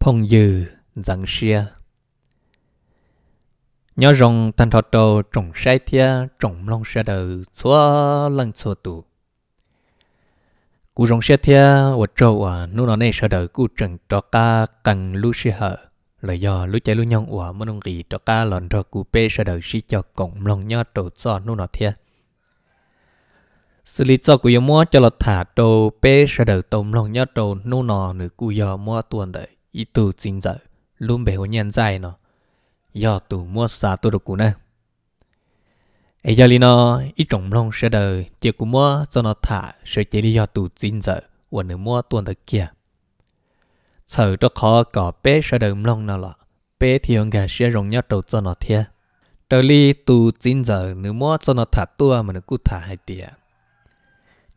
phong dư dân xia nhớ rong tan thọ đồ trồng sai thia trồng long xe đầu xóa lăng xô tụ cú rong xe thia ở trâu ở nu nó này xe đầu cú trần cho ca cần lu xe hở là do lu chạy lu nhong ở mân ông gì cho ca lòn cho cú pe xe đầu xí cho cổng long nhớ đồ xóa nu nó thia xử lý cho cú yêu mua cho lọt thả đồ pe xe đầu tôm long nhớ đồ nu nó nửa cú yêu mua tuần đấy 一度进者 luôn bị hồi nhân dài nó do tù mua xa tù đồ nè ấy giờ nó ít trồng lông sẽ đời chỉ cũng mua cho nó thả sẽ chỉ đi tù tin giờ và nếu mua tuần tới kia sợ cho khó có bé sẽ đời lông nào lọ bé thì ông gà sẽ rồng nhát đầu cho nó thia trở tù tin giờ nếu mua cho nó thả tua mà cứ thả hai tia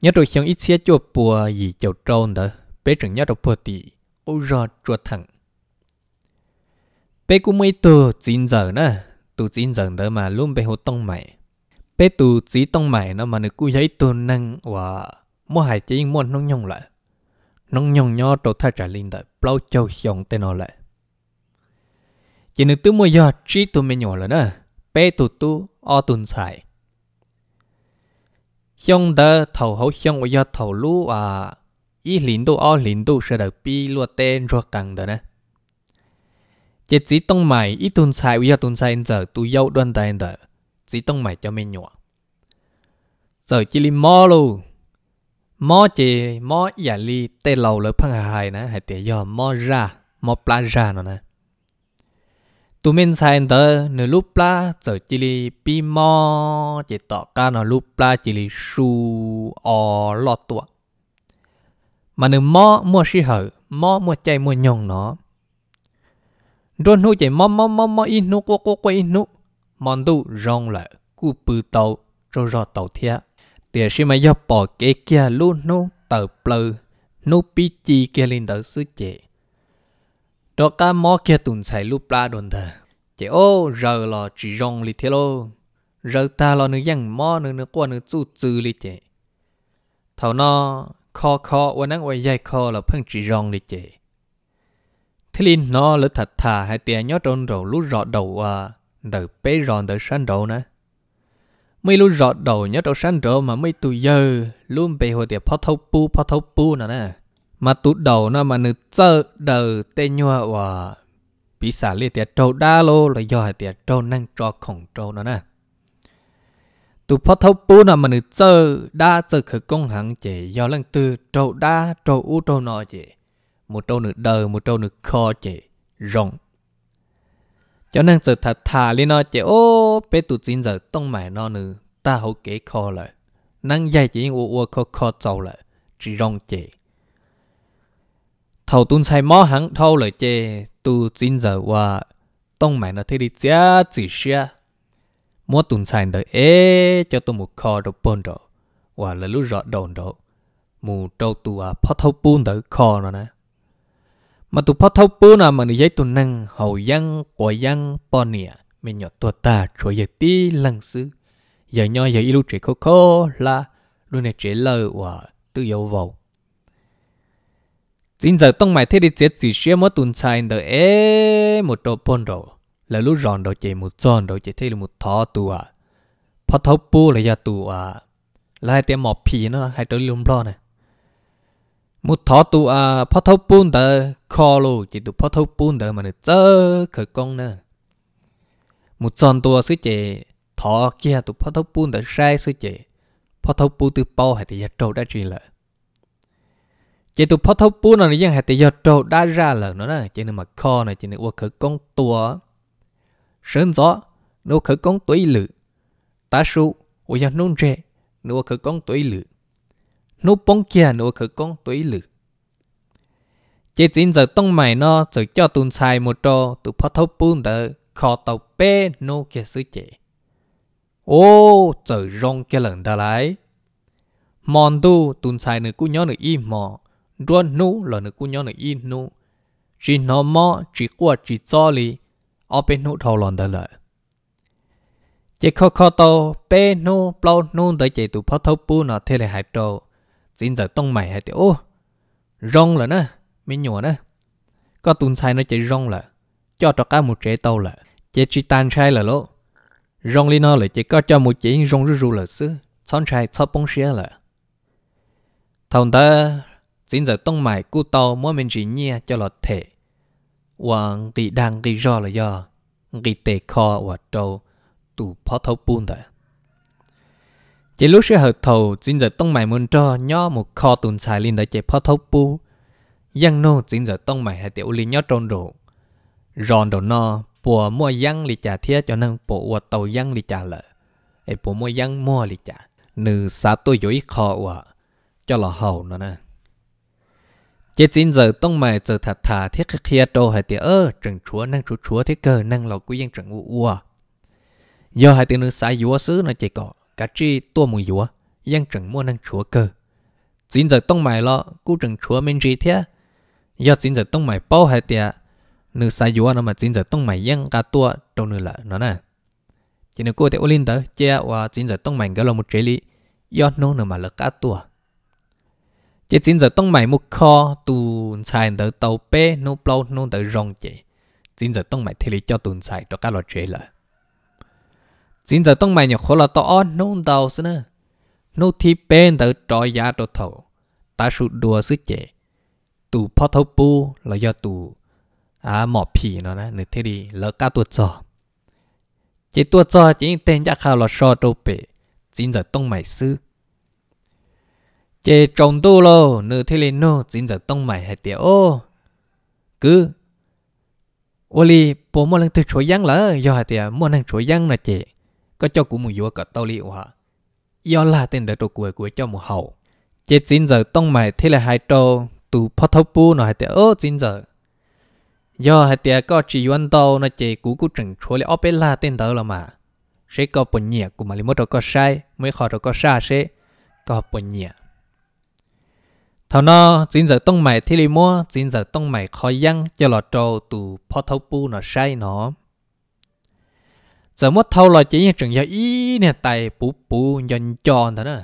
nhớ rồi xong ít xe bùa gì chầu trôn đó bé chẳng nhớ đâu bùa tì ô rò chua thẳng. Bé cũng mấy tù chín giờ nữa, tù chín giờ đó mà luôn bé hồ tông mày. Bé tù chỉ tông mày nó mà nó cứ giấy tù năng và mua hải chỉ muốn nông nhông lại. Nông nhông nhỏ trâu thay trả linh đợi bao châu xong tên nó lại. Chỉ nữ tư mua giờ trí tù mẹ nhỏ lại nữa, bé tù tu o tùn xài. Xong đó thầu hậu xong của do thầu lũ à sẽ được tên 一零度、二零度是的比落点弱更的呢。chỉ chỉ tông mày ít tuần sai bây giờ tuần sai giờ tôi dâu đoan tay giờ chỉ tông mày cho mình nhỏ giờ chỉ li mò lu mò chỉ mò giả li tê lầu lỡ phăng hài nè hãy tiệt giờ mò ra mò pla ra nó nè tụi mình sai giờ nửa lúc pla giờ chỉ li pi mò chỉ tọ ca nửa lúc pla chỉ li su o lọt tuột mà nếu mò mua sĩ hở mò mua chạy mua nhong nó rồi nu chạy mò mò mò mò in nu qua qua qua in nu mòn tu rong lại cú bự tàu rồi rọ tàu thia tiền sĩ mà dọc bỏ kê kia luôn nô tàu plơ nô pi chi kia lên tàu sứ chạy đó cá mò kia tụn xài lúc la đồn thờ chạy ô giờ là chỉ rong li thế lô giờ ta là nữ dân mò nữ nữ qua nữ chú trừ li chạy thầu nó khó khó và năng ôi dài khó là phân chỉ rong đi chị thế linh nó là thật thà hay tiền nhớ trôn rồi lú rọ đầu à đợi bé ròn đợi săn đầu nữa mấy lú rọ đầu nhớ đầu săn đầu mà mấy tụi giờ luôn bị hồi tiệp phát thâu pu phát thâu pu nữa nè mà tụt đầu nó mà nữ chơ đờ tê nhua và bị xả liệt tiệt trâu đa lô là do tiệt trâu năng cho khổng trâu nữa nè tu phát thâu bù mà mình chờ đa chờ khởi công hàng chế do lần tư trâu đa trâu ú trâu nọ chế một trâu nữa đời một trâu nữa kho chế rộng cho nên sự thật thà lên nó chế ô bé tụ chín giờ tông mày nó nữa ta hậu kế kho lại năng dạy chỉ u u kho kho trâu lại chỉ rộng chế thầu tuân sai mó hắn thâu lại chế tu chín giờ qua tông mày nó thế đi chá chỉ xe mua tuần sàn đời ế cho tôi một kho đồ bồn đồ và là lúc rõ đồn đồ mù trâu tù à phát thâu bún đời kho nó nè mà tụ phát thâu bún à mà nữ giấy tụ năng hầu dân quả dân bò nịa mình nhỏ tuột ta rồi giờ tí lần sư giờ nho giờ ilu trẻ khô khô là luôn này trẻ lờ và tự dầu vào Xin giờ tông mày thế đi chết chỉ xe mất tuần xài đợi ế một đồ bồn đồ là lúc ròn đó chạy một tròn đó chạy thế là một thọ tù à phá thấu bu là gia tù à là hai tiếng mọp phì nó hai tới lùm lo này một thọ tù à phá thấu bu đỡ kho lô chỉ tụ phá thấu bu đỡ mà nó chớ khởi công nữa một tròn tù sư chạy thọ kia tụ phá thấu bu đỡ sai sư chạy phá thấu bu từ bao hai gia trâu đã chuyện lại chỉ tụ phá thấu bu nó như vậy hai gia trâu đã ra lợn nó nè chỉ nên mà kho này chỉ nên uống khởi công tua sơn gió nô khởi công tuổi lự ta su ôi ya nôn trẻ nô khởi công tuổi lự nô bông kia nô khởi công tuổi lự chế chín giờ tông mày nó rồi cho tùn xài một trò tu phát thấu bún đỡ khó tàu bê nô kia sư chế ô giờ rong kia lần ta lại mòn tu tùn xài nữ cú nhỏ nữ y mò ruôn nô là nữ cú nhỏ nữ y nô chỉ nó mò chỉ qua chỉ cho li ở bên nụ thâu lòn đời lợi chỉ khó khó tô bên nụ bao nụ tới chế tụ phát thâu bu nó thê lệ hại trâu xin giờ tông mày hại tiểu rong là nữa mình nhủa nữa có tuần sai nó chỉ rong là cho cho cá một trẻ tàu là chế chỉ tan sai là lỗ rong li nó là chỉ có cho một chế rong rú rú là xứ xón sai xót bông xía là thông ta xin giờ tông mày cú tàu mỗi mình chỉ nhia cho lọt thể và ghi ghi rõ là do kho chỉ lúc sẽ hợp thầu chính giờ tông mày muốn cho nhó một kho tồn xài lên để chế phó thấu pu giang nô chính giờ tông mày hãy tiểu lý nhó trôn rổ ròn đồ no bùa mua giang lì trả thiết cho năng bộ ua tàu giang lì trả lợ ấy bùa mua giang mua lì trả nữ xã tôi dối kho ua cho lò hầu nó nè Ye Xin giờ tông mày giờ thật thà thiết khắc khía đô hay tía ơ trừng chúa năng chúa chúa thế cơ năng lọc quý dân trừng u u Do hai tiếng nước xã dúa xứ nó chỉ có cả chi tua mùi dúa dân trừng mua năng chúa cơ. Xin giờ tông mày lo cú trừng chúa mình gì thế? Do Xin giờ tông mày bao hay tía nữ xã dúa nó mà Xin giờ tông mày dân cả tua trâu nữ lợ nó nè. Chỉ nữ cô tía ô linh tớ chia và Xin giờ tông mày gỡ lo một chế lý do nó nữ mà lợ cả tua. จจริงจะต้องไม่มุกคอตุนชายเดตเป้นุปล่าวนุเดรองเจจริงจะต้องไม่ทีลิจ้าตุนชายตัวกาลเจลจริงจะต้องไม่หยกลาตอ้อนุเดาซสนะนุที่เป็นเดจอยาตัวเท่าตาสุดดัวสุเจตูพอทปูเรายาตูอ่าหมอบผีเนาะนะหนึ่งเทีดีเลิกก้าตัวจอเจตัวจอจริงเต็นจะข่าวเราชอบตัวเป้จริงจะต้องไม่ซื้อ chế trồng tu lô nữ thế lên nô dính giờ tông mày hay tiểu ô cứ ô li bố mua lần thứ chuối giang lỡ do hay tiểu mua lần chuối giang là chế có cho cụ một vua cả tao li hả do là tên đỡ tổ cuối của cho một hậu chế chính giờ tông mày thế là hai trâu tù phát thâu pu nó hay tiểu ô dính giờ do hai tiểu có chỉ yuan tàu nó chế cú cú chừng chuối là ốp la tên đỡ là mà sẽ có bẩn nhẹ của mà li mất đâu có sai mới khỏi đâu có xa sẽ có bẩn nhẹ thằng nó chính giờ tông mày thì lì mua chính giờ tông mày khó dăng cho lọ trâu tù po thâu pu nó sai nó giờ mất thâu lọ chỉ như trường giờ ý nè tài bù bù nhon tròn thằng nó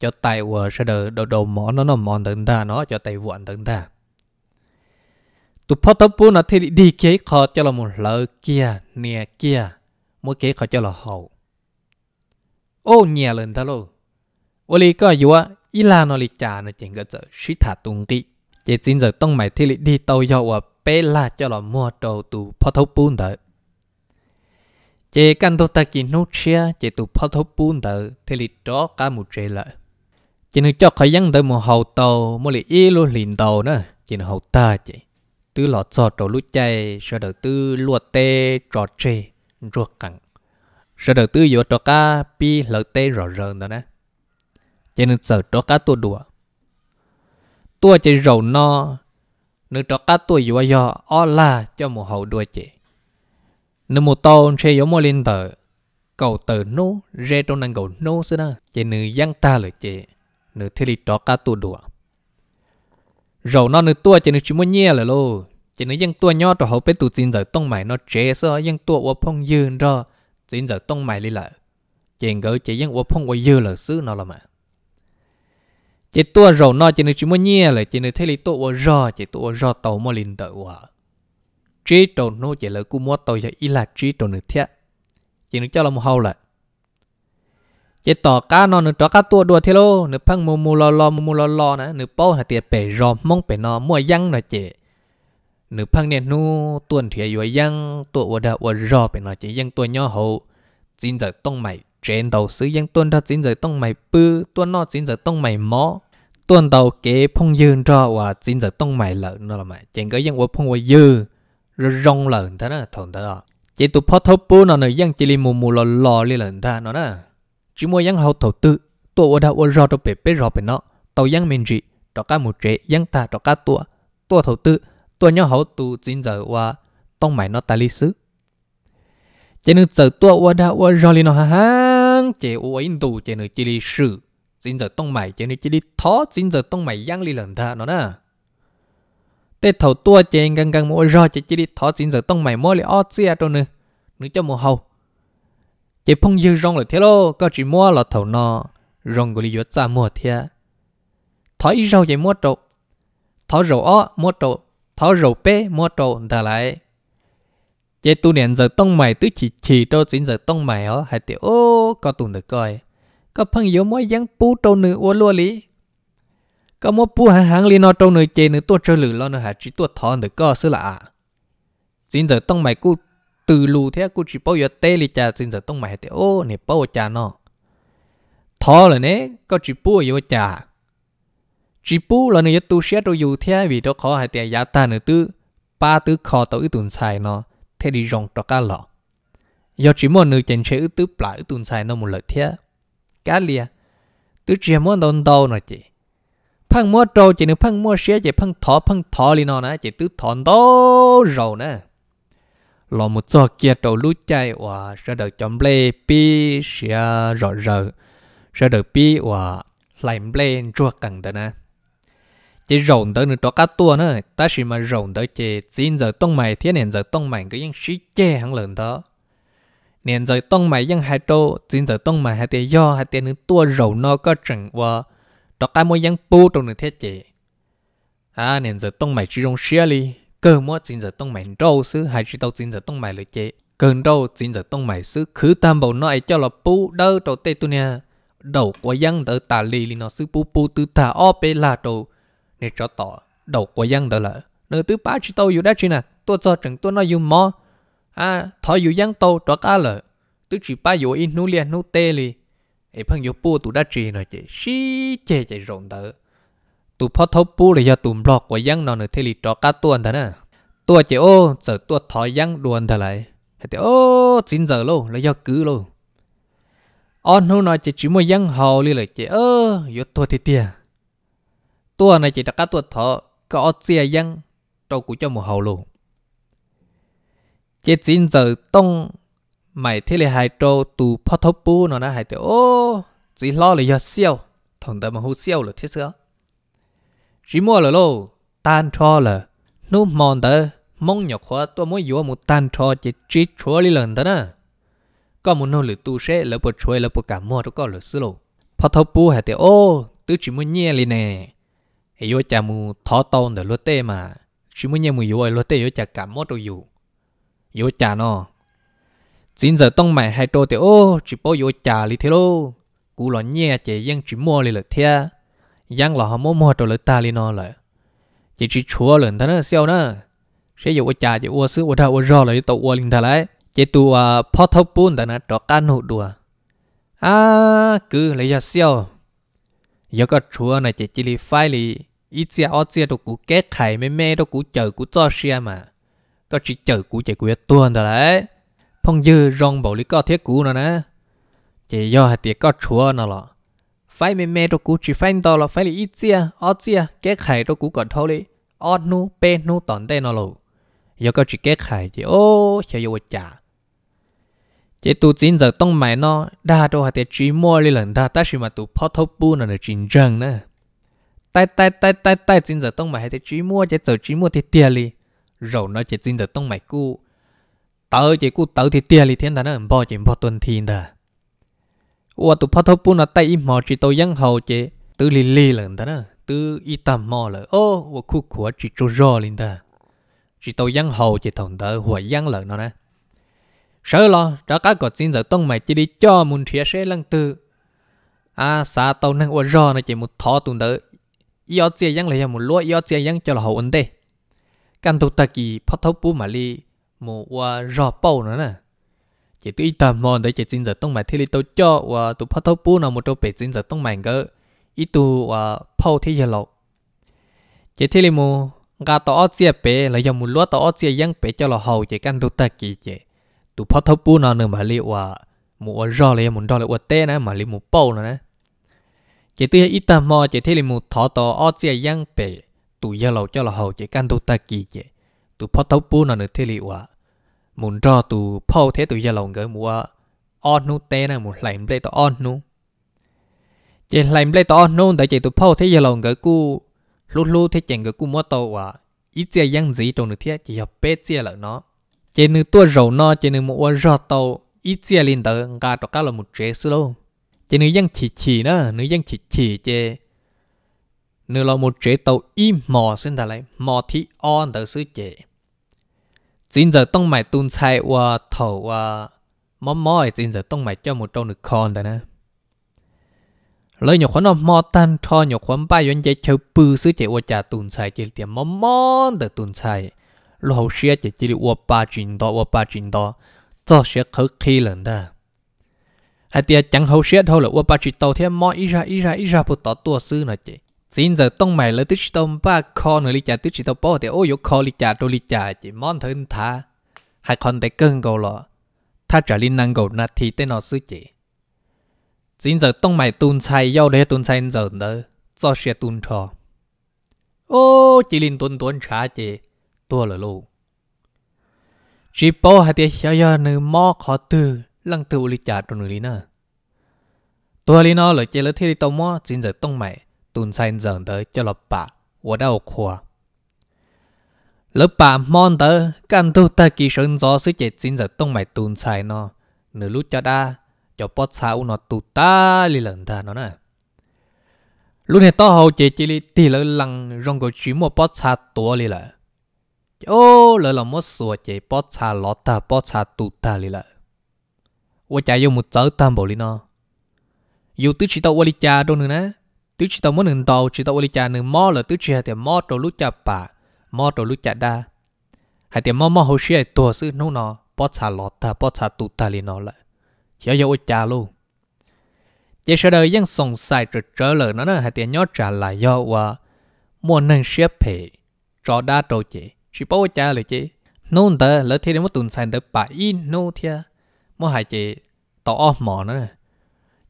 cho tài vừa sẽ đỡ đầu đầu mỏ nó nó mòn tận ta nó cho tài vụn tận ta tụ po thâu pu nó thì đi kế khó cho là một lỡ kia nè kia mỗi kế khó cho là hậu ô nhà lên ta luôn ô lì có 伊拉那里家呢，整个在水塔东地，这真在东买体里地都要我贝拉叫了莫到都破头半的。这干到大吉努车，这都破头半的，体里找干木车了。chỉ nên cho khởi dân tới một hậu tàu một lì y luôn liền tàu nữa chỉ nên hậu ta chỉ tứ lọ cho trầu lút chay sợ đầu tư lúa trò chê ruột cẳng sợ đầu vô trò cá pi lợt tê rõ rờn đó nè cho nên sợ cho cá tua đùa tua chỉ rầu no nên cho cá tua dùa dò o la cho một hậu đùa chị nên một tàu xe giống mua lên tờ cầu tờ nô rê trong năng cầu nô xưa đó chị nên giang ta lời chị nữ thì đi cho cá tua đùa rầu no nên tua chị nên chỉ muốn nhẹ là lô chỉ nữ dân tua nhỏ cho hậu bé tụ tin giờ tông mày nó chế xưa dân tua ô phong dương đó tin giờ tông mày đi lại chị ngỡ chị dân ô phong ô dư là xứ nó là mà chỉ tua rò nó chỉ nên chỉ muốn nhẹ lại chỉ nên thấy lý tua rò chỉ tua rò tàu mà linh tự hòa trí tàu nó chỉ là cú mua tàu cho là trí tàu nữa thiệt chỉ nên cho là một hậu lại chỉ tỏ cá nó nữa tỏ cá tua đùa thế lô nữa phăng mù mù lò lò mù mù lò lò nè nữa bao hạt tiền bể rò mong bể nó mua răng là chỉ nữa phăng nè nu tuần thì vừa răng tua vừa đào vừa rò bể nó chỉ răng tua nhỏ hậu xin giờ tông mày trên đầu sư dân tuân thật chính giới tông mày bư tuân nó chính giới tông mày mó tuân đầu kế phong dương cho và chính giới tông mày lợn nó là mày trên cái dân của phong và dư rong lợn thế đó thằng đó chỉ tụ phó thấu bù nó nơi dân chỉ li mù mù lò lò li lợn ta nó đó chỉ mua dân hậu thổ tư tụ ở đâu ở rò đâu bể bể rò bể nó tàu dân mình trị đó cả một trẻ dân ta đó cả tụ tụ thổ tư tụ nhau hậu tụ chính giới và tông mày nó ta li sứ cho nên giờ tụ ở đâu ở rò li nó ha ha năng chế u ấy đủ chế nữ chỉ lý sự chính giờ tông mày chế nữ chỉ lý thó chính giờ tông mày giang lý lần thà nó nè tê thầu tua chế ngang ngang mỗi rò chế chỉ lý thó chính giờ tông mày mỗi lý ót xe đâu nữa nữ cho mùa hầu chế phong dư rong là thế lô có chỉ mua là thầu nọ rong của lý dốt ra mua thế thó ý rau chế mua trộn thó rau ó mua trộn thó rau bê mua trộn thà lại chế tu niệm giờ tông mày tứ chỉ chỉ cho chính giờ tông mày ó hay tiểu ô có tụ được coi có phân yếu mỗi giang pu trâu nữ ô lúa lý có mốt pu hàng hàng liền nó trâu nữ chế nữ tua chơi lử lo nữ hà chỉ tua thon được coi xứ lạ chính giờ tông mày cu từ lù theo cu chỉ bao giờ tê li cha chính giờ tông mày tiểu ô nè bao cha nó thọ là nè có chỉ pu yếu cha chỉ pu là nữ tu xét rồi dù theo vì đó khó hay tiền giá ta nữ tư ba tứ khó tao ít tuần xài nó thế đi rong to cá lọ do chỉ một nữ chèn chế tứ lại tuần xài nó một lời thế cá lia tứ chia muốn đòn đâu nè chị phăng mua trâu chị nữ phăng mua xe chị phăng thọ phăng thọ li nó nè chị tứ thọn đâu rồi nè lò một giò kia trâu lú chạy và sẽ được chọn lê pi xe rọ rờ sẽ được pi và lạnh lên chua cẳng đó nè chỉ rộng tới nữa cho cá tua nữa ta chỉ mà rộng tới chỉ xin giờ tông mày thế nên giờ tông mày cái những sĩ che hàng lớn đó nên giờ tông mày những hai trâu xin giờ tông mày hai tiền do hai tiền nữa tua rộng nó có chừng và cho cá mỗi những bù trong nữa thế chỉ à nên giờ tông mày chỉ rong xia li cơ mỗi xin giờ tông mày trâu xứ hai chỉ tao xin giờ tông mày lựa chế cần đâu xin giờ tông mày xứ cứ tam bầu nói cho là bù đâu trâu tê tu nha đầu quá dân tới tà lì lì nó xứ bù bù từ tà ope là trâu 你找到 đầu của dân đó là nếu thứ ba chỉ tàu yêu đã chỉ tôi cho chẳng tôi nói yêu mò à thọ yêu dân tàu cá là thứ ba yêu in nu liền nu tê li ấy phăng yêu bu tụi đã chỉ nói chị xí chê chạy rộn đó tụi phó thấu bu là do tụi lọt của dân nó nữa thế li cho cá tuần thế nè tôi chị ô giờ tôi thọ dân đuồn thế lại hay ô chín giờ lâu là do cứ lâu on nu nói chị chỉ một dân hầu li là chị ơ yêu tôi thì tiền tua này chỉ đặt cá tua thọ có chia dân trâu cú cho một hậu luôn chế chín giờ tông mày thế là hai trâu tù phó thốc bù nó nói hai tiểu ô chỉ lo là do siêu thằng ta mà hú siêu là thế sao? chỉ mua là lô tan cho là nụ mòn tớ mong nhọc khóa tôi mới dùa một tan cho chỉ chỉ chúa đi lần đó, nè có một nô lửa tu sẽ lỡ bộ chuối lỡ bộ cả mua cho có lửa sư lộ phó thốc bù hai tiểu ô tứ chỉ muốn nhẹ liền nè e cha mu thó tôn để lo tê mà chỉ muốn nhau mu yo cha cả mốt đồ yo yo cha nó chín giờ tông mày hai trâu thì ô chỉ bao yo cha li thế cú lo nhẹ chỉ yang chỉ mua li lợi thea yang lo họ mua mua đồ lợi ta li nó lợi chỉ chỉ chúa thằng nó siêu nó sẽ yo cha chỉ ô sứ ô thao ô rò lợi tàu ô linh thà chỉ tu à phó thâu bún thằng nó trọ can hụt đùa à cứ lấy ra siêu giờ có chúa này chỉ chỉ li phai ít giờ ở giờ đồ cũ kết thải mê mê đồ cũ chờ cũ cho xe mà có chỉ chờ cũ chạy cũ tuần rồi đấy phong dư rong bảo lý có thiết cũ nữa nè chỉ do hạt tiệt có chúa nó lọ phải mê mê đồ cũ chỉ phải to là phải là ít giờ ở giờ kết thải đồ cũ còn thôi đi ở nu pe nu tòn đây nó lù giờ có chỉ kết thải chỉ ô sẽ vô chả. chỉ tu chính giờ tông mày nó đa đồ hạt tiệt chỉ mua lý lần đa ta chỉ mà tu phó thâu bu nó là chính trăng nữa tại tại tại tại tại chân giờ tông mày hay chỉ mua chỉ giờ chỉ mua thì tiền li rồi nó chỉ chính giờ tông mày cú tớ chỉ cú tớ thì tiền li thiên thần nó bỏ chỉ bỏ tuần thiên đờ ủa tụ phát thâu bún là tay im mò chỉ tôi vẫn hầu chỉ tự li li lần đó nữa tự y tầm mò là ô ủa khu của chỉ cho rõ lên đờ chỉ tôi vẫn hầu chỉ thằng đờ หัว vẫn lần nó nè sợ lo đó các cột chân giờ tông mày chỉ đi cho muốn thiệt sẽ lăng tư à sao tao năng ủa rõ nó chỉ một thọ tuần đỡ yo chia yang le mu lo yo chia yang cho là hậu ấn tê căn tu ta kỳ phát thấu bú mà li mu wa rọ bao nữa nè chỉ tự tầm mòn để chỉ chính giờ tông mày thế li tôi cho và tu phát thấu bú nào một chỗ bể chính giờ tông mày cơ ít tu và bao thế giờ lâu chỉ thế li mu gà tao chia bể là yo mu lo tao chia yang bể cho là hậu chỉ căn tu ta kỳ chỉ tu phát thấu bú nào nữa mà li và mu wa rọ le mu đó là wa tê nè mà li mu bao nữa nè chỉ tư ít tầm mò chỉ thấy là một thọ tò o chỉ giang bể tụ gia lầu cho là hậu chỉ căn tụ ta kỳ chỉ tụ phó thấu bu nó được thế là quả muốn cho tụ phô thế tụ gia lầu người mua on nu tê này một lạnh đây tụ on nu chỉ lạnh đây tụ on nu tại chỉ tụ phô thế gia lầu người cũ lú lú thế chẳng người cũ mua tàu quả ít chỉ giang gì trong được thế chỉ học bé chỉ lợn nó chỉ nửa tuổi rầu nó chỉ nữ mua rau tàu ít chỉ lên tới cả tụ cả là một chế sư luôn จนยังฉีฉีนะนึยังฉีฉีเจนึเราหมดเจตอีหมอเส้นอะไรหมอที่ออนเดอร์ซเจจินจะต้องหมายตุนใช้ว่าถูว่ามอมอจินจะต้องหมายเจ้าหมุตรนึ่งคอนแต่นะเลยหยกคนอมอตันทอหยกคนป้ายยันเจ่าปือซื้อเจว่าจะตุนใช้เจียมมอมอเดอรตุนใช้เราเชียจะจิลว่าปาจินโตว่าปาจินโตจะเสียเขาคี้หลังได้ à tia chẳng hầu xét thôi là ua ba chỉ tàu thế mò ít ra ít ra ít ra bộ tỏ tua sư nữa chị xin giờ tông mày lấy tích tông ba kho nữa lịch trả tích tông bao thì ô dục kho lịch trả đồ lịch trả chị món thân tha, hay còn để cơn gầu lọ tha trả linh năng gầu na thì tên nó sư chị xin giờ tông mày tuân sai giao để tuân sai giờ nữa cho xe tuân trò ô chỉ linh tuôn tuôn trả chị tua là lu chỉ bao hai tia hiểu hiểu nữ mò khó tư lăng từ lịch trả trong người lý nè tôi lý nó lời chơi lấy thế đi tao mò xin giờ tông mày tùn sai giờ tới cho lập bà của đau khua lớp bà mon tớ căn tu ta kỳ sơn gió sứ chết xin giờ tông mày tùn sai nó nửa lúc cho đa cho bót sao nó tụ ta li lần ta nó nè lúc này to hầu chế chỉ li thì lỡ lăng rong cổ chỉ một bót xa tua li lỡ ô lỡ là một sủa chế bót xa lót ta bót xa tụ ta li lỡ 我家有木走淡薄哩呢。有都知道我哩家多呢呢，都知道么能到，知道我哩家能摸了，都知道点摸着路家吧，摸着路家哒，还点摸摸好些多事弄呢，包查老大，包查杜大哩呢了，要要我家喽。chỉ sợ đời dân sòng sai trở trở lời nó là hai tiền nhót trả lại do và mua nâng xếp cho đa trâu chế chỉ bảo cha chế nôn tờ lỡ thế một tuần sai được bà in nô thia mua hai chị tỏ ôm mỏ nữa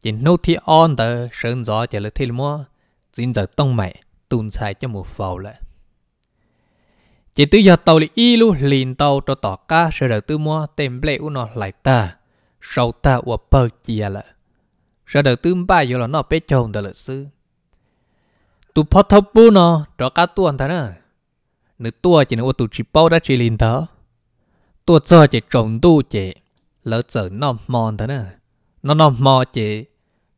chỉ nô thi on tờ sơn gió chỉ là thi mua xin giờ tông mẹ tùn xài cho một phầu lại chỉ tư giờ tàu lì y lu liền tàu cho tỏ cá sơ đầu tư mua tem lệ u nó lại ta sau ta u bờ chia là sơ đầu tư ba vô là nó bé chồng tờ lợi sư tu phát thấp bu nó cho cá tuần thà nữa nữ tua chỉ nữ tu chỉ bao đã chỉ liền tàu tua cho chỉ trồng tu chỉ lỡ sợ nó mòn thế nè nó nó mò chị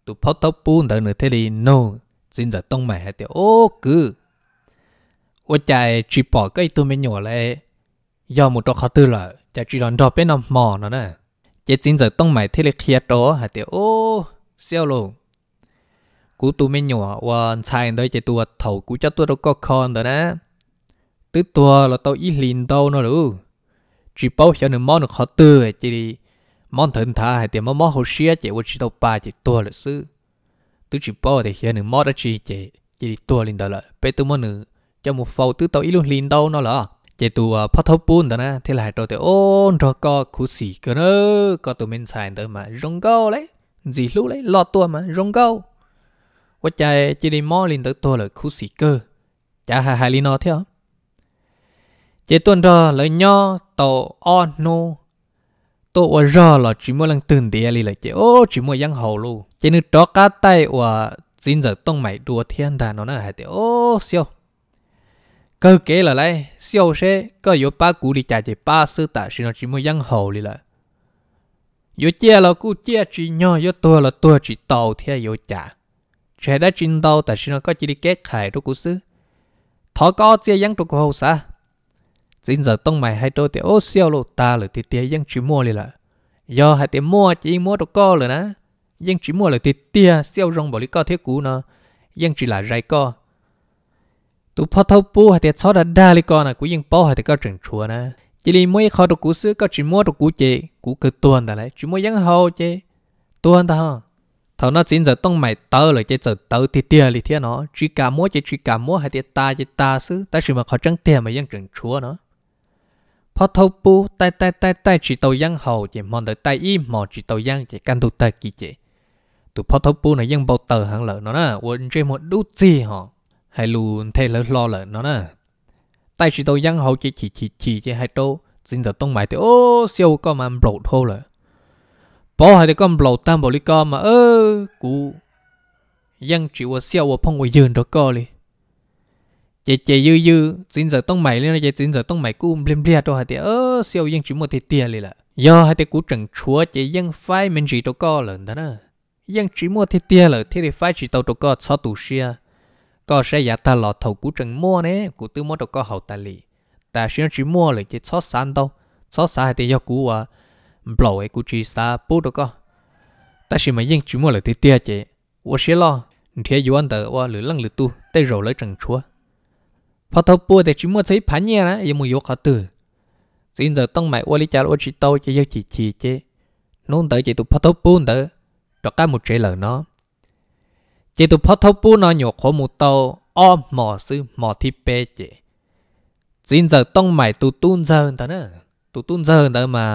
tụ phó tóc buôn thế thế đi no xin giờ tông mẹ tiểu ô cứ ô chạy chỉ bỏ cái tôi mới nhỏ lại do một trò khó tư là chạy chỉ đón đo bên nó mò nó nè chị xin giờ tông mẹ thế là khía đó hả tiểu ô xeo luôn cú tôi mới nhỏ và sai đó chị tôi thầu cú cho tôi đâu có con rồi nè tứ tôi là tao ít liền đâu nó luôn chỉ bảo cho nó mò nó khó tư chỉ đi món thần thà hay tiền món món hồ xia chạy quân chỉ tàu ba chị tua lịch sư tứ chỉ bao thì hiện nửa món đó chị chạy chỉ đi tua lên đó là bé tứ món nửa cho một phao tứ tàu ít luôn lên đâu nó là chị tụ à, phát thâu bún đó nè thế là rồi thì ôn rồi có khu xì cơ nơ có tụi mình xài tới mà rong câu lấy gì lúc lấy lo tua mà rong câu quá chạy chỉ đi mò lên tới tua là khu xì cơ chả hai hà lên nó theo chạy tuần rồi lấy nho tàu on no tôi ở rõ là chỉ mua lần từng địa li lại chứ ô chỉ mua giang hầu luôn chỉ nên đó cá tay và xin giờ tông mày đùa thiên đà nó nó hay thế ô siêu cơ kế là lấy siêu xe cơ yếu ba cú đi chạy chỉ ba sư tạ xin nó chỉ mua giang hầu đi là. yếu chia là cú chia chỉ nhỏ yếu tua là tua chỉ tàu thiên yếu trả trẻ đã chín tàu tạ xin nó có chỉ đi kết khai đó cú sư thọ có chia giang trụ hậu sa xin giờ tông mày hai trôi thì ô xeo lộ ta rồi thịt tia dân chỉ mua liền là do hai tiền mua chỉ mua đồ co rồi nè dân chỉ mua là thịt tia xeo rong bỏ lý co thiết cũ nó dân chỉ là rai co tụ phật thâu pu hai tiền xóa đa lý co nè của dân bó hai tiền co trừng chùa nè chỉ li mua kho đồ cũ xứ có chỉ mua đồ cũ chị cũ cứ tuần ta lại chỉ mua dân hậu chị tuần ta không thầu nó xin giờ tông mày tớ rồi chơi giờ tớ thịt tia lý thiên nó chỉ cả mua chơi chỉ cả mua hai tiền ta chơi ta xứ ta chỉ mà khó trắng tiền mà dân trừng chùa nó พอทปูไตไตไตไตจีตัวยังหเจมอนเดไตอีหมอจีตัวยังเจกันตุไตกีเจตุพอทปูนะยังเบาเตอหังเหลเนาะนะวันเจมอดูจีหอให้ลูนเทเลรอเหลเนาะนะไตจีตัวยังหเจจีจีจีเจให้โตจินเดต้องหมายเตโอ้เซียวก็มันโบลโทเลยพอให้เดก็โบลตามบริกรมาเออกูยังจีว่าเซียวว่าพงว่ายืนตัวก็เลย chế chế dư dư chính giờ tông mày lên chế chính giờ tông mày cú blim blia cho hai tiệt ơ siêu dân chỉ một thịt tiệt liền là do hai tiệt cú trần chúa chế dân phái mình chỉ cho co lần đó nữa dân chỉ mua thịt tiệt là thì phai chỉ tàu cho co sáu tủ xia co sẽ giả ta lọ thầu cú trần mua nè cú tư mua cho co hậu ta lì ta xuyên chỉ mua là chế sáu sán đâu sao sán hai tiệt do cú à blow ấy cú chỉ sa bố cho co ta chỉ mà dân chỉ mua là thịt tiệt chế wo xia lo thế yêu anh tờ wa lử lăng lử tu tay rầu lấy trần chúa พอทบัวแต่ชิมัวใช้พันเนี่ยนะยังมึงยกเขาตื่นสิ่งเดียวต้องหมายว่าลิจาร์ว่าชิโตจะยกจีจีเจนุ่นเต๋อจีตุพอทบูนเต๋อดอกก้ามุดเจริญเนาะจีตุพอทบูนอนหยกขมุโตอ้อมหมอซื้อหมอที่เปเจสิ่งเดียวต้องหมายตุตุนเจินเต๋อเนอะตุตุนเจินเต๋อมา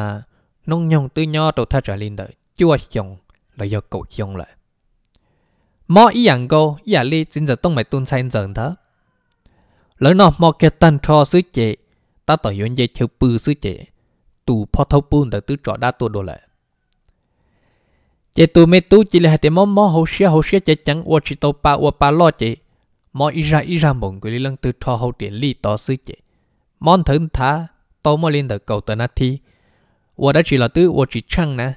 นุ่งยงตื้อย่อตัวท่าจ่าลินเต๋อจั่วชงแล้วยกโกชงเลยมออีหยังโกอีหยาลีจินเดียวต้องหมายตุนเชินเจินเต๋อ lỡ nó mò kẻ tan cho sứ chế ta tỏ yến dây chơi bư sứ chế tù phò thâu bùn đã tứ trọ đa tua đồ lệ chế tù mê tú chỉ là hai tiếng mò mò hậu xia hậu xia chế chẳng uo chỉ tàu pa uo pa lo chế mò ít ra ít ra mộng cái lăng tứ trọ hậu tiền li tỏ sứ chế món thử thá tàu mò lên được cầu tờ nát thi uo đã chỉ là tứ uo chỉ chăng nè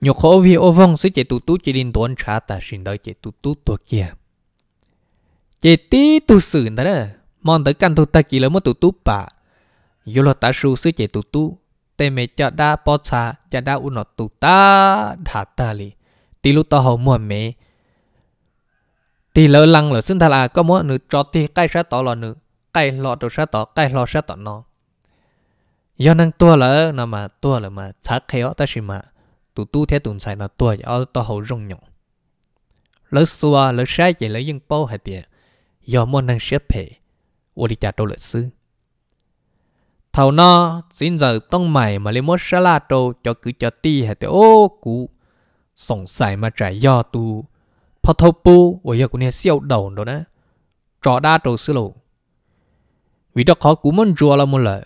nhục khổ vì ô vong sứ chế tù tú chỉ linh tuấn trả ta xin đợi chế tù tú tuột kia chỉ tí tu sử nữa đó mong tới căn tu ta chỉ là một tu tu bà dù là ta su sư chỉ tu tu tê mẹ cho đa bỏ xa cho đa u nọ tu ta thả ta li tí lúc ta hầu mua mẹ tí lỡ lăng lỡ xưng thà là có mỗi nữ cho tí cái sát tỏ lọ nữ cái lọ đồ sát tỏ cái lọ sát tỏ nó do năng tua lỡ nó mà tua lỡ mà chắc khéo ta xì mà tu tu thế tụm xài nó tua cho ta hầu rong nhộng lỡ xua lỡ sai chỉ lỡ dân bao hạt tiền 有莫能学配，我的家都了事。thầu nó xin giờ tông mày mà lấy mốt sa la trâu cho cứ cho ti hay tới ô cú sòng sài mà trải do tu phật thâu pu của giờ của nè siêu đầu đó nè trò đa trâu sư lộ vì đó khó cú muốn rùa là một lợi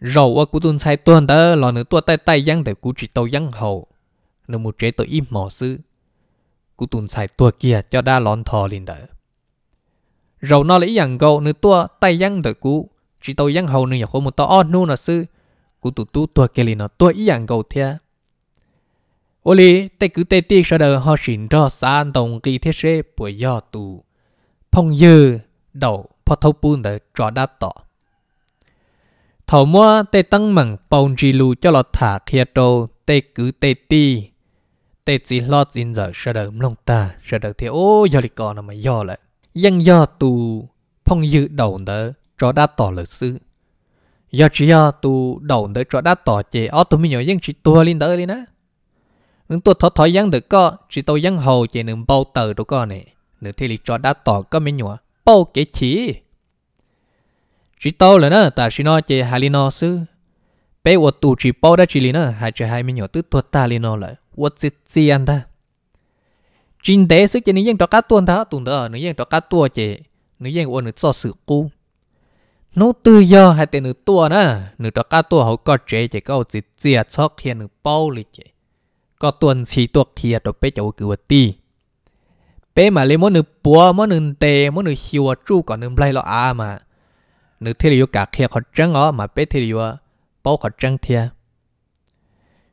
rầu ở cú tuân sai tuần đó lò nữa tua tay tay giăng để cú chỉ tàu giăng hậu nên một chế tôi im mỏ sư cú tuân sai tua kia cho đa lon thò lên đỡ rồi nó lấy rằng gạo nữ tua tay răng đợi cú chỉ tôi răng hầu nữ nhỏ một to on nu nó sư cú tụt tu tua kia nó tua ý rằng câu thia ô lì tay cứ tay tiếc sao đời họ xin cho san đồng kỳ thế chế bởi do tu phong dư đầu phó thâu bùn để trò đa tỏ thầu mua tay tăng mẳng bông chi lù cho lọt thả kia đồ tay cứ tay ti tay chỉ lọt xin giờ sao đời mông ta sao đời thì ô giờ lì còn mà giờ lại dân do tu phong dự đầu nở cho đã tỏ lực sư do chỉ do tu đầu nở cho đã tỏ chế ó tụi mi nhỏ dân chỉ tua lên đỡ lên á những tôi thọ thọ dân được co chỉ tôi dân hầu chế nương bao tờ đồ co này nửa thì lý cho đã tỏ có mi nhỏ bao kế chỉ chỉ tôi là nó ta chỉ nói chế hà li nó sư bé của tu chỉ bao đã chỉ li nó hai chế hai mi nhỏ tứ thuật ta li nó lại what it gì anh ta จริงซึ่งจะนี่ยังตัวกัดตัวเธอะตุ่นเธอหนึกยังตัวกัดตัวเจนึกยังอ้วนนึกสอสือกูนู้ตือยอให้แต่นึตัวนะหนึตัวกัดตัวเขาก็เจเจก็จิตเจียชอกเขียนหนึกเป้าเลยเจ ก็ตัวสีตัวเขียตัวเป๊ะจะกูวัดตี เป๊มาเลยมันนึกปัวมันนึงเตมันนึงชิวจู่ก่อนหนึ่งไลละอามาหนึกเทียวกาเขียเขาจังอ๋อมาเป๊ะเทียวเป้าเขาจังเทีย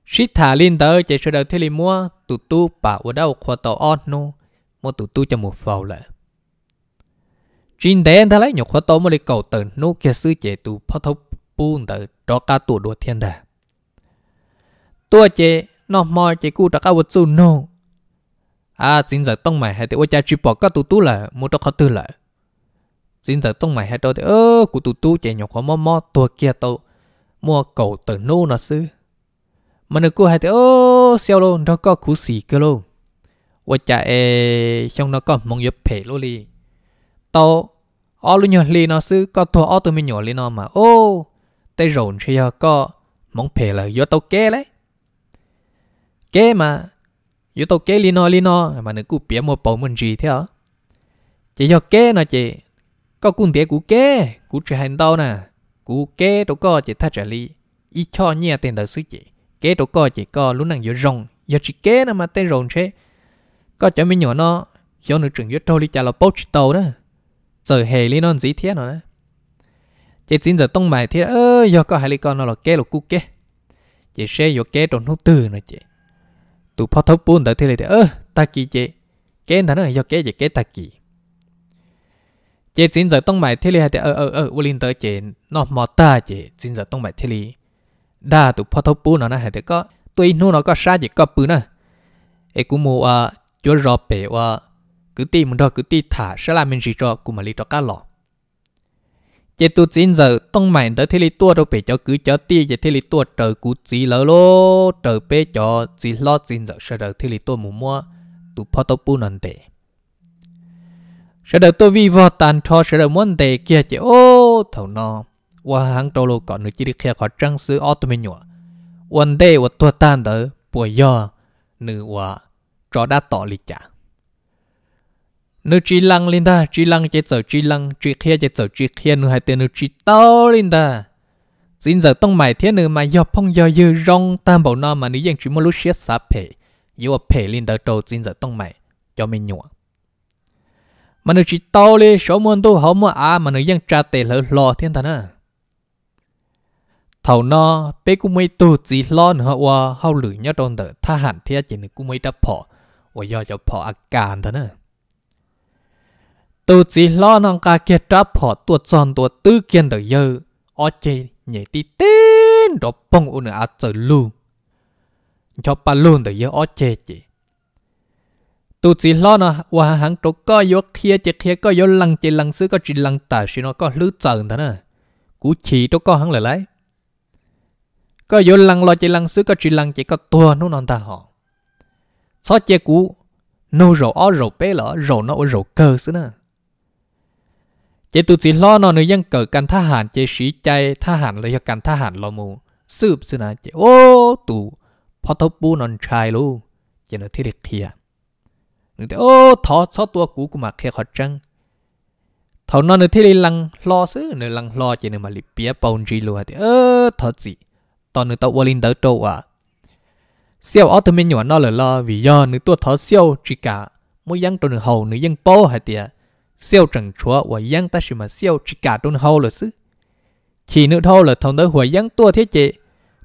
Sĩ thả lên tớ chạy sơ đầu thế lì mua, tụ tu bảo ở đâu khoa tàu on nu, mua tụ tu cho một phầu lợ. Trên thế anh ta lấy nhọc khoa tàu mua lì cầu tờ nô kia sư chạy tụ phó thốc buôn tờ đó ca tụ đua thiên đà. Tụa chạy, nó mò chạy cu đó ca vật xu nu. À, xin giờ tông mày hay thì ô cha truy bỏ ca tụ tu lợ, mua đó khó tư lợ. Xin giờ tông mày hay đó thì ơ, cụ tụ tu chạy nhọc khoa mò mò tụa kia tàu, mua cầu tờ nô nó sư mà nó cô hai thế ô xeo luôn nó có cú xì cơ luôn và chả e xong nó có mong giúp phê luôn đi. tao ô luôn nhỏ li nó sư có thua ô tụi mình nhỏ li nó mà ô tay rộn thì giờ à, có mong phê là do tao kê đấy kê mà do tao kê li nó li nó mà nó cứ biết một bầu mình gì thế hả à. chỉ cho kê nó chị có cung tiệt cú kê cú chỉ hành tao nè cú kê đâu có chỉ thắt trả li ít cho nhẹ tiền đời sư chị kế tổ co chỉ co lúc nàng giữa rồng giờ chỉ kế nó mà tên rồng thế có cho mình nhỏ nó giờ nữ trưởng giữa trâu đi chả là bốc chỉ tàu đó giờ hề lý non dí thiết nó đó chỉ chín giờ tông mày thiết ơ giờ có hai lý con nó là kế là cú kế chỉ xe giờ kế trộn hút từ nữa chị tụ phó thấu buôn tới thế này thì ơ ta kỳ chị kế thằng nó giờ kế giờ kế ta kỳ chị xin giờ tông mày thế này thì ơ ơ ơ u linh tới chị nó mò ta chị xin giờ tông mày thế này đa tụ phô thâu bù nó nè thì có tuy nu nó có sa gì có bù nè ấy cũng mua à chúa rò bể à cứ ti mình đó cứ ti thả sẽ làm mình gì cho cũng mà lý cho cá lọ chỉ tu chín giờ tông mày tới thế lý tua đâu bể cho cứ cho ti chỉ thế lý tua trời cú chỉ lỡ lô trời bể cho chỉ lo chín giờ sẽ được thế lý tua mù mua tụ phô thâu bù nần sẽ được tôi vi vợ tàn cho sẽ được muốn tệ kia chỉ ô thầu no 我杭州路搞那几里开个正式奥特曼鸟，วันเด我ตัวตันเดอป่วยย่อหนึ่งว่าจอดาต่อลิจ่าหนึ่งจีลังลินดาจีลังเจ็ดเจอจีลังจีเคียเจ็ดเจอจีเคียหนึ่งให้เตือนหนึ่งจีโตลินดาจินเจอต้องหมายเทียหนึ่งมาย่อพงย่อยืร้องตามบ่าวนอมานี่ยังจีมลุเชียสาเพยูว่าเพลินเดอโตจินเจอต้องหมายจอไม่หนัวมันหนึ่งจีโตเลยชมวันตัวหอมว่าอามันหนึ่งยังจ่าเตะเหลือรอเทียนท่านะเท่านอเป้กูไม่ตูจีล้อนฮะว่าเฮาหลือยอดอนเดอทหารเทียจีนกูไม่ได้พอว่ายอจะพออาการเถอะนะตูจีล้อนองกาเกตรับพอตัวจอนตัวตื้อเกียนเดอเยอะโอเคใหญ่ตีเต้นรบปงอุณอาจจะลูชอบปาลูนเดอเยอะโอเจจีตูจีล้อนะว่าหังตกก็ยกเทียจะเทียก็ยกลังเจลังซื้อก็จีลังตาชินอก็ลื้อจังเถอะนะกูฉีตกก็หังหลายๆก็ยนลังลอจีลังซื้อก็จีลังจีก็ตัวนู่นนอนตาหอซอเจกูนูโรอ้อโรเป้เหรอโรนอโรเกอร์ซึนะเจตุสีล้อนอนยังเกิดกันทหารเจสีใจทหารเลยกันทหารลอมูซืบซึนะเจโอ้ตู่พอทบปูนอนชายลูเจนที่เด็กเทียนึกแต่โอ้ทอซอตัวกูกูมาเคขอจังเท่านอนที่ลังรอซื้อเนลังรอเจนมาลิเปียปอนจีลัวเออทอสิตอนนึกตัววอลินเดอร์โตอ่ะเซียวออโตเมนอยู่นอเลยล่ะวิญญาณนึกตัวท้อเซียวจิกะมื่อยังตัวนึกหูนึกยังโป้หายเตียเซียวจังชัวว่ายังแต่ชิมาเซียวจิกะตัวนึกหูเลยซึชีนึกเท่าเลยทำได้หัวยังตัวเท่เจ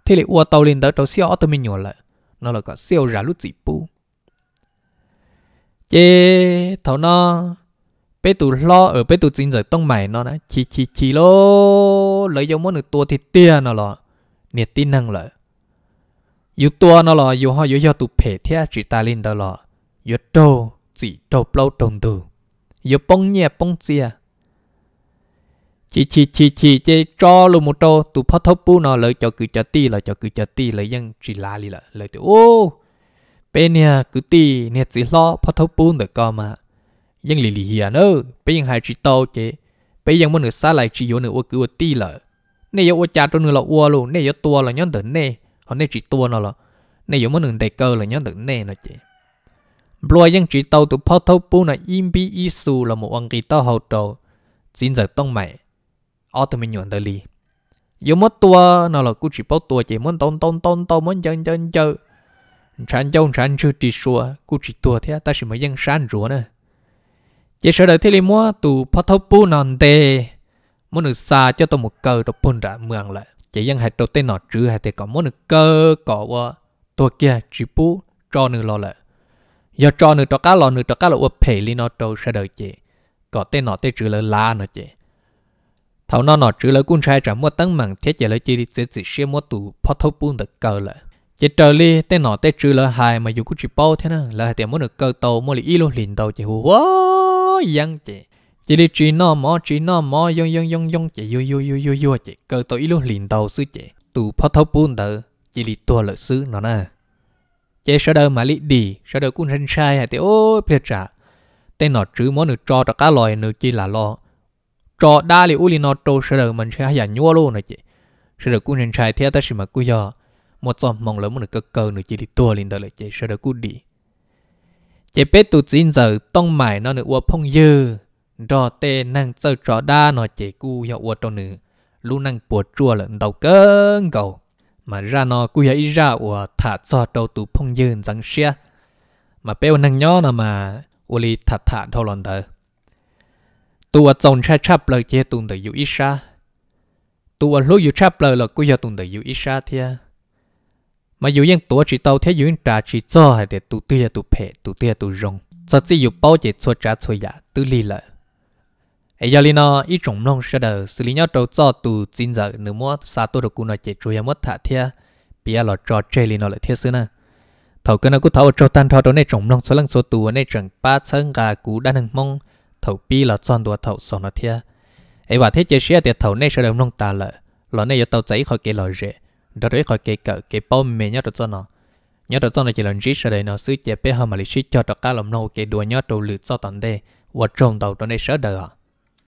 ที่เลยอวดตัวลินเดอร์ตัวเซียวออโตเมนอยู่เลยนอเลยก็เซียวราลุจิปูเจเท่านั้น bé tụ lo ở bé tụ chính giới tông mày nó nè chỉ chỉ chỉ lô lấy dòng món được tua thịt tia nó lọ nè tin năng lợi dù tua nó là dù họ dù do tụ phê thea chỉ ta lên đó là dù trâu chỉ trâu lâu trồng từ dù bông nhẹ bông chia chỉ chỉ chỉ chỉ chỉ cho luôn một trâu tụ phát thốc bu nó lợi cho cứ cho ti lợi cho cứ cho ti lợi dân chỉ lá li lợi ô bên nè cứ ti nè chỉ lo phát thốc bu được co mà dân lì lì hiền ơ bên dân hai chỉ tàu chế bên dân muốn được xa lại chỉ vô nữa cứ ti lợi nè yo cha tôi người là ua luôn nè yo tua là nhớ đỉnh nè họ nè chỉ tua nó là nè yo mới đừng tay cơ là nhớ đỉnh nè nó chị bồi yang chỉ tàu tụ phao thâu bu là im bi isu là một ông kỳ tàu hậu trầu xin giờ tông mày ở tụi mình nhuận tới yo mất tua nó là cứ chỉ bao tua chỉ muốn tông tông tông tông muốn chân chân chơi sản châu sản chưa chỉ xua cũng chỉ tua thế ta chỉ mới yang sản rùa nè chỉ sợ đợi thế li mua tụ phao thâu bu nàn môn xa cho tôi một cơ đồ bún ra mường lại chỉ dân hạt đầu tên nọ chứ hạt thì có môn cơ có vợ tôi kia cho nữ lo lại giờ cho nữ cho cá lo nữ cho cá lo vợ phê li nó đâu sẽ đợi chị có tên nọ tên chứ là la nó chị thầu nó nọ chứ là con trai trả mua tăng mạng thiết chỉ là chỉ chỉ chỉ xe mua tủ phát thâu bún được cơ lại chỉ trở li tên nọ tên chứ là hai mà dù cũng thế nào là hạt thì môn cơ tàu môn li ít luôn tàu chị hú dân chị chỉ đi chỉ nó mò chỉ nó mò yong yong yong yong chỉ yo yo yo yo yo chỉ cơ tôi luôn liền đầu sư chỉ tụ phát thấu buồn đỡ chỉ đi tua lợi sư nó nè chế sau đó mà lý đi sau đó cũng sinh sai hay thì ôi phiệt trả tên nó chữ món được cho cho cá loài nữa chỉ là lo cho đa li uli nó trâu sợ đời mình sẽ hay nhua luôn này chị sợ đời cũng sinh sai thế ta chỉ mà cứ giờ một dòng mong lớn một cơ cơ nữa chỉ đi tua liền đầu lại chị sợ đó cũng đi chế biết tụ chín giờ tông mày nó nữa uo phong dư rõ tê năng sơ rõ đa nó chế cu hiệu ua trâu nữ lu năng bùa chua lẫn đầu cơn cầu mà ra nó cu hiệu ra ua thả cho trâu tù phong dơn răng xia mà bèo năng nhó nó mà ua li thả thả thâu lòn thờ tua chồng cha chắp lời chế tùng tử dụ ít xa tua lúc dụ chắp lời là cu hiệu tùng tử dụ ít xa thia mà dụ yên tua chỉ tàu thế dụ yên trà chỉ cho hay để tụ tia tụ phệ tụ tia tụ rong cho chỉ dụ bao chế cho trà cho giả tư li lợi ai giờ nó ít trồng nông sẽ đỡ xử lý nhau trâu cho tù chín giờ nửa mua xa tôi được cú nói chạy trôi mất thả thia bây giờ cho chơi liền nó lại thiết xưa nè thầu cái nó cứ thầu cho tan thầu đó này trồng nông số lần số tù này chẳng ba sân gà cú đã nâng mông thầu pi là chọn đùa thầu sòn nó thia Ai và thế chơi xe thì thầu này sẽ đồng nông ta lợ lọ này giờ tàu giấy khỏi cái lò rễ đó đấy khỏi cái cỡ cái bao mẹ nhớ được cho nó nhớ được cho là chỉ lần rít sau đây nó xứ chế bé hơn mà lịch sử cho tất cả lòng nâu cái đùa nhớ đầu lượt cho tận đây và trồng đầu đó này sợ à?